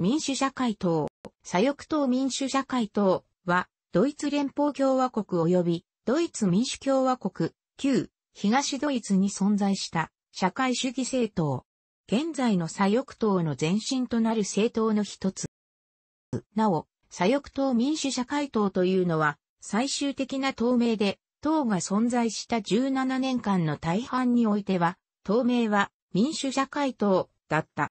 民主社会党、左翼党民主社会党は、ドイツ連邦共和国及びドイツ民主共和国、旧東ドイツに存在した社会主義政党。現在の左翼党の前身となる政党の一つ。なお、左翼党民主社会党というのは、最終的な党名で、党が存在した17年間の大半においては、党名は民主社会党だった。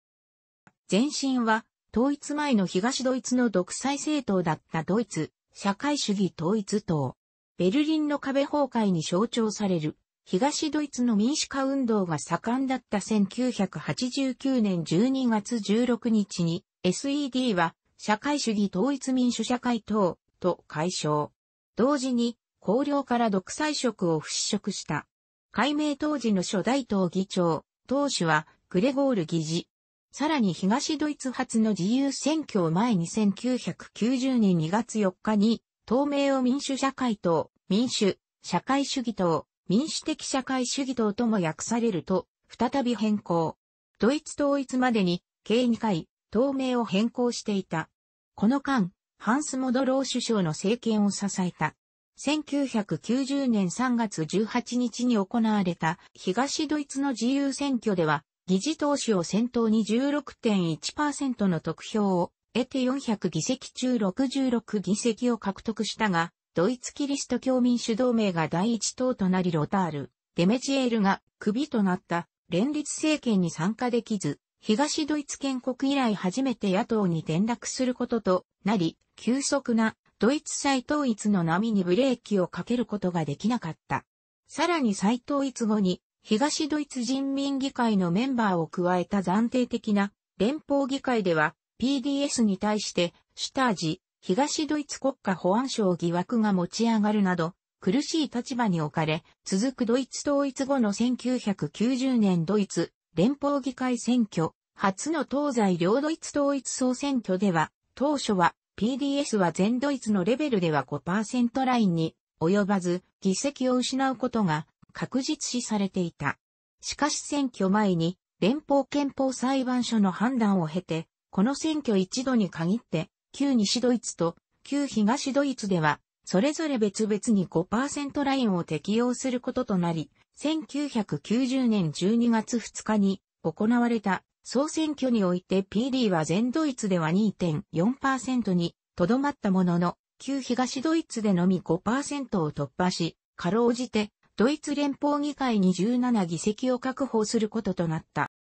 前身は統一前の東ドイツの独裁政党だったドイツ、社会主義統一党。ベルリンの壁崩壊に象徴される、東ドイツの民主化運動が盛んだった1989年12月16日に、SED は社会主義統一民主社会党と解消。同時に、公領から独裁職を払拭した。改名当時の初代党議長、党首はグレゴール議事。さらに東ドイツ発の自由選挙を前に1990年2月4日に、党名を民主社会党、民主、社会主義党、民主的社会主義党とも訳されると、再び変更。ドイツ統一までに、計2回、党名を変更していた。この間、ハンス・モドロー首相の政権を支えた。1990年3月18日に行われた東ドイツの自由選挙では議事投資を先頭に16.1%の得票を得て400議席中66議席を獲得したが、ドイツキリスト教民主同盟が第一党となりロタール、デメジエールが首となった連立政権に参加できず、東ドイツ建国以来初めて野党に転落することとなり、急速なドイツ再統一の波にブレーキをかけることができなかった。さらに再統一後に東ドイツ人民議会のメンバーを加えた暫定的な連邦議会では PDS に対してシュタージ、東ドイツ国家保安省疑惑が持ち上がるなど苦しい立場に置かれ、続くドイツ統一後の1990年ドイツ連邦議会選挙、初の東西両ドイツ統一総選挙では、当初は PDS は全ドイツのレベルでは5%ラインに及ばず、議席を失うことが確実視されていた。しかし選挙前に連邦憲法裁判所の判断を経て、この選挙一度に限って、旧西ドイツと旧東ドイツでは、それぞれ別々に5%ラインを適用することとなり、1990年12月2日に行われた総選挙において PD は全ドイツでは2.4%にとどまったものの、旧東ドイツでのみ5%を突破し、かろうじてドイツ連邦議会に17議席を確保することとなった。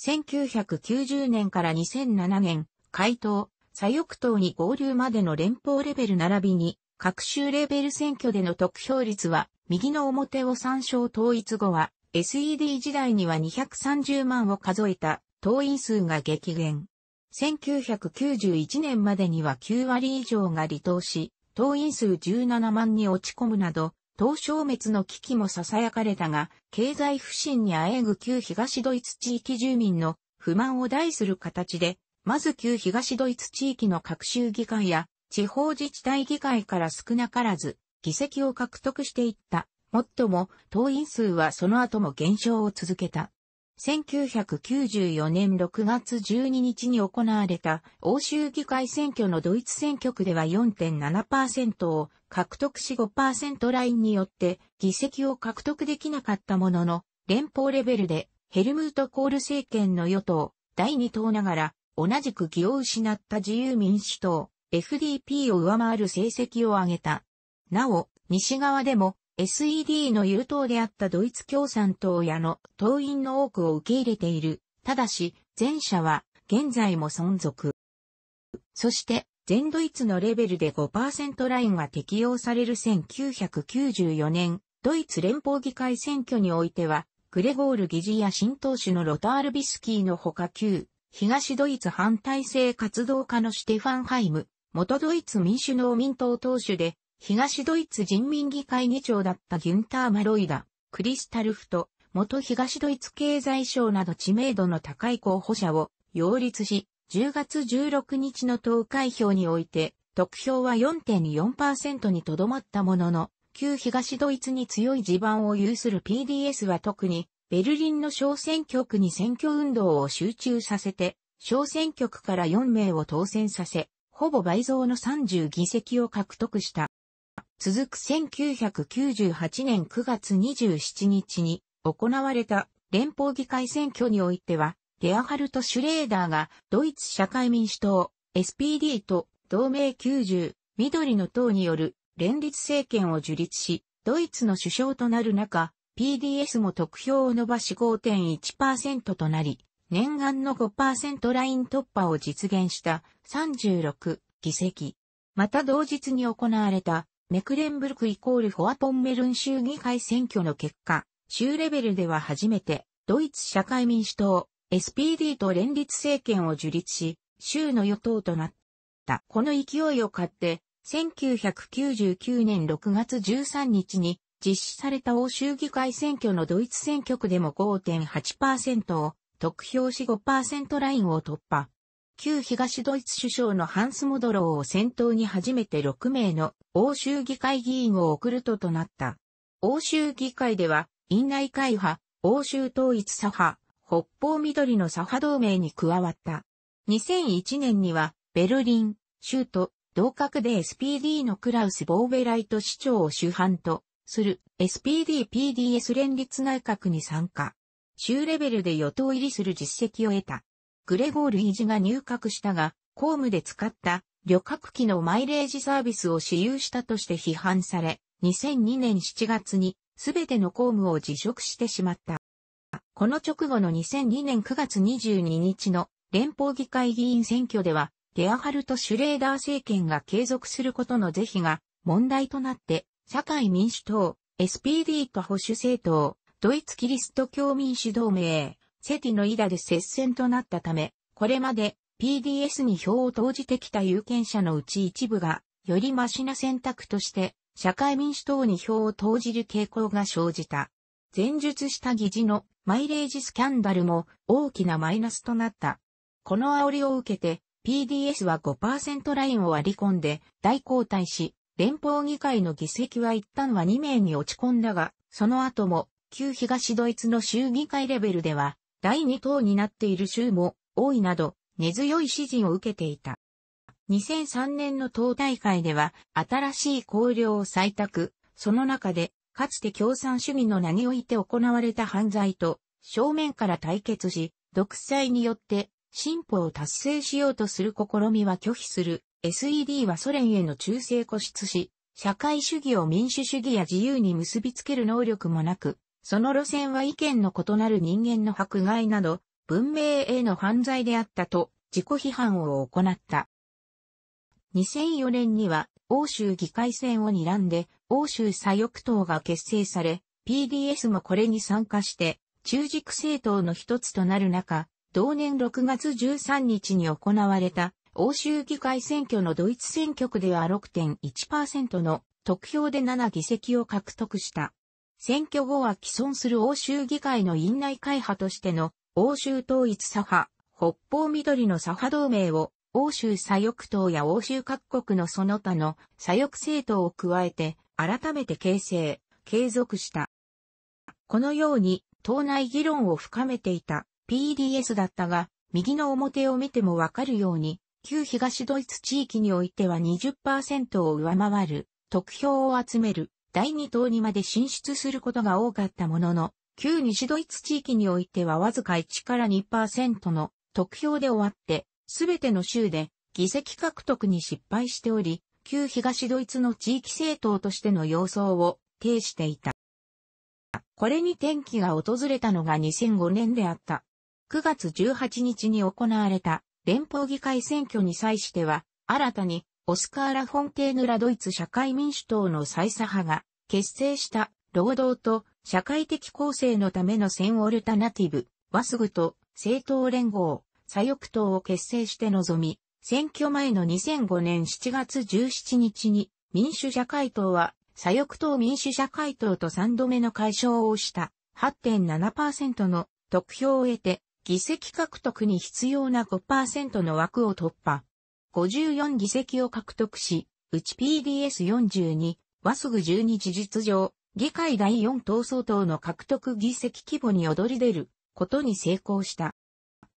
1990年から2007年、回答、左翼党に合流までの連邦レベル並びに、各州レベル選挙での得票率は、右の表を参照統一後は、SED 時代には230万を数えた党員数が激減。1991年までには9割以上が離党し、党員数17万に落ち込むなど、党消滅の危機も囁かれたが、経済不振にあえぐ旧東ドイツ地域住民の不満を代する形で、まず旧東ドイツ地域の各州議会や地方自治体議会から少なからず議席を獲得していった。もっとも党員数はその後も減少を続けた。1994年6月12日に行われた欧州議会選挙のドイツ選挙区では4.7%を獲得し5%ラインによって議席を獲得できなかったものの、連邦レベルでヘルムート・コール政権の与党第2党ながら同じく議を失った自由民主党 FDP を上回る成績を上げた。なお、西側でも SED の優等であったドイツ共産党やの党員の多くを受け入れている。ただし、前者は現在も存続。そして、全ドイツのレベルで5%ラインが適用される1994年、ドイツ連邦議会選挙においては、グレゴール議事や新党首のロタールビスキーのほか旧、東ドイツ反体制活動家のシテファンハイム、元ドイツ民主農民党党首で、東ドイツ人民議会議長だったギュンター・マロイダ、クリスタルフト、元東ドイツ経済省など知名度の高い候補者を擁立し、10月16日の投開票において、得票は4.4%にとどまったものの、旧東ドイツに強い地盤を有する PDS は特に、ベルリンの小選挙区に選挙運動を集中させて、小選挙区から4名を当選させ、ほぼ倍増の30議席を獲得した。続く1998年9月27日に行われた連邦議会選挙においては、ゲアハルト・シュレーダーがドイツ社会民主党 SPD と同盟90緑の党による連立政権を樹立し、ドイツの首相となる中、PDS も得票を伸ばし5.1%となり、念願の5%ライン突破を実現した36議席。また同日に行われたメクレンブルクイコールフォアポンメルン州議会選挙の結果、州レベルでは初めて、ドイツ社会民主党、SPD と連立政権を樹立し、州の与党となった。この勢いを買って、1999年6月13日に実施された欧州議会選挙のドイツ選挙区でも5.8%を得票し5%ラインを突破。旧東ドイツ首相のハンス・モドローを先頭に初めて6名の欧州議会議員を送るととなった。欧州議会では、院内会派、欧州統一左派、北方緑の左派同盟に加わった。2001年には、ベルリン、州都、同格で SPD のクラウス・ボーベライト市長を主犯とする SPD-PDS 連立内閣に参加。州レベルで与党入りする実績を得た。グレゴール・イジが入閣したが、公務で使った旅客機のマイレージサービスを私有したとして批判され、2002年7月にすべての公務を辞職してしまった。この直後の2002年9月22日の連邦議会議員選挙では、ゲアハルト・シュレーダー政権が継続することの是非が問題となって、社会民主党、SPD と保守政党、ドイツキリスト教民主同盟、セティのイダで接戦となったため、これまで PDS に票を投じてきた有権者のうち一部が、よりマシな選択として、社会民主党に票を投じる傾向が生じた。前述した議事のマイレージスキャンダルも大きなマイナスとなった。この煽りを受けて PDS は5%ラインを割り込んで大交代し、連邦議会の議席は一旦は2名に落ち込んだが、その後も旧東ドイツの州議会レベルでは第2党になっている州も多いなど根強い支持を受けていた。2003年の党大会では新しい綱領を採択、その中でかつて共産主義の名において行われた犯罪と正面から対決し、独裁によって進歩を達成しようとする試みは拒否する。SED はソ連への忠誠固執し、社会主義を民主主義や自由に結びつける能力もなく、その路線は意見の異なる人間の迫害など、文明への犯罪であったと自己批判を行った。2004年には欧州議会選を睨んで欧州左翼党が結成され、PDS もこれに参加して中軸政党の一つとなる中、同年6月13日に行われた欧州議会選挙のドイツ選挙区では6.1%の得票で7議席を獲得した。選挙後は既存する欧州議会の院内会派としての欧州統一左派、北方緑の左派同盟を欧州左翼党や欧州各国のその他の左翼政党を加えて改めて形成、継続した。このように党内議論を深めていた PDS だったが、右の表を見てもわかるように、旧東ドイツ地域においては20%を上回る、得票を集める第2党にまで進出することが多かったものの、旧西ドイツ地域においてはわずか1から2%の得票で終わって、すべての州で議席獲得に失敗しており、旧東ドイツの地域政党としての様相を呈していた。これに転機が訪れたのが2005年であった。9月18日に行われた連邦議会選挙に際しては、新たにオスカー・ラ・フォンテーヌラ・ドイツ社会民主党の再左派が結成した労働と社会的構成のためのセンオルタナティブ、ワスグと政党連合、左翼党を結成して臨み、選挙前の2005年7月17日に民主社会党は左翼党民主社会党と3度目の解消をした8.7%の得票を得て議席獲得に必要な5%の枠を突破。54議席を獲得し、うち PDS42、ワスグ12事実上、議会第4党総統の獲得議席規模に躍り出ることに成功した。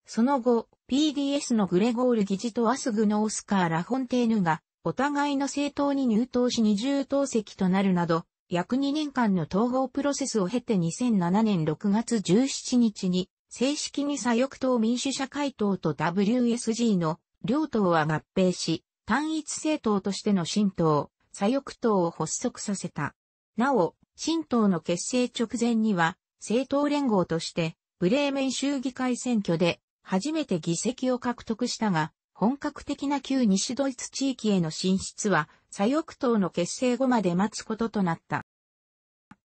その後、PDS のグレゴール議事とワスグのオスカー・ラフォンテーヌが、お互いの政党に入党し20党席となるなど、約2年間の統合プロセスを経て2007年6月17日に、正式に左翼党民主社会党と WSG の両党は合併し、単一政党としての新党、左翼党を発足させた。なお、新党の結成直前には、政党連合として、ブレーメン州議会選挙で、初めて議席を獲得したが、本格的な旧西ドイツ地域への進出は、左翼党の結成後まで待つこととなった。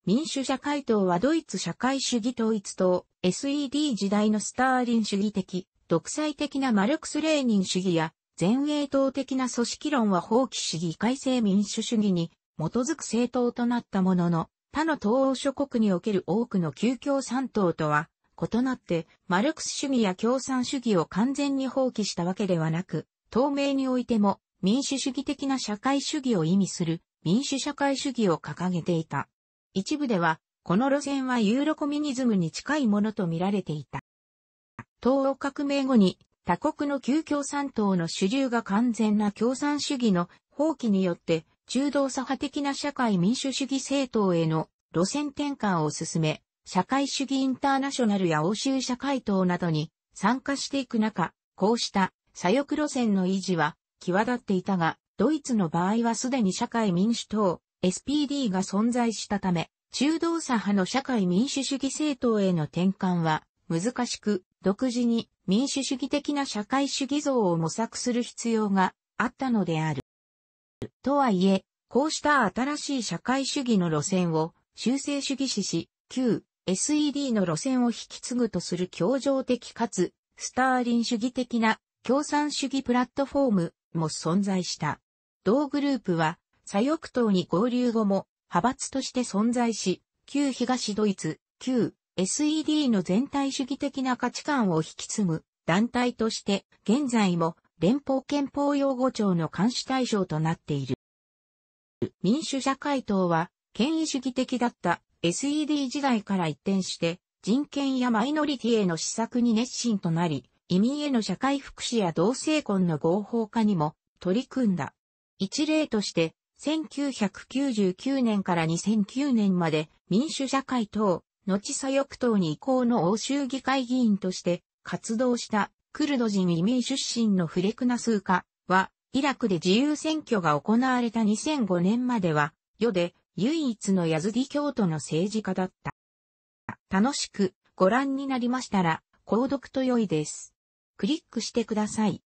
民主社会党はドイツ社会主義統一党、SED 時代のスターリン主義的、独裁的なマルクス・レーニン主義や前衛党的な組織論は放棄主義改正民主主義に基づく政党となったものの、他の東欧諸国における多くの旧共産党とは異なって、マルクス主義や共産主義を完全に放棄したわけではなく、透明においても民主主義的な社会主義を意味する民主社会主義を掲げていた。一部では、この路線はユーロコミュニズムに近いものと見られていた。東欧革命後に他国の旧共産党の主流が完全な共産主義の放棄によって中道左派的な社会民主主義政党への路線転換を進め、社会主義インターナショナルや欧州社会党などに参加していく中、こうした左翼路線の維持は際立っていたが、ドイツの場合はすでに社会民主党、SPD が存在したため、中道左派の社会民主主義政党への転換は難しく、独自に民主主義的な社会主義像を模索する必要があったのである。とはいえ、こうした新しい社会主義の路線を修正主義史し、旧 SED の路線を引き継ぐとする協情的かつスターリン主義的な共産主義プラットフォームも存在した。同グループは左翼党に合流後も派閥として存在し、旧東ドイツ、旧 SED の全体主義的な価値観を引き継ぐ団体として、現在も連邦憲法擁護庁の監視対象となっている。民主社会党は、権威主義的だった SED 時代から一転して、人権やマイノリティへの施策に熱心となり、移民への社会福祉や同性婚の合法化にも取り組んだ。一例として、1999年から2009年まで民主社会党後左翼党に移行の欧州議会議員として活動したクルド人移民出身のフレクナスーカは、イラクで自由選挙が行われた2005年までは、世で唯一のヤズディ教徒の政治家だった。楽しくご覧になりましたら、購読と良いです。クリックしてください。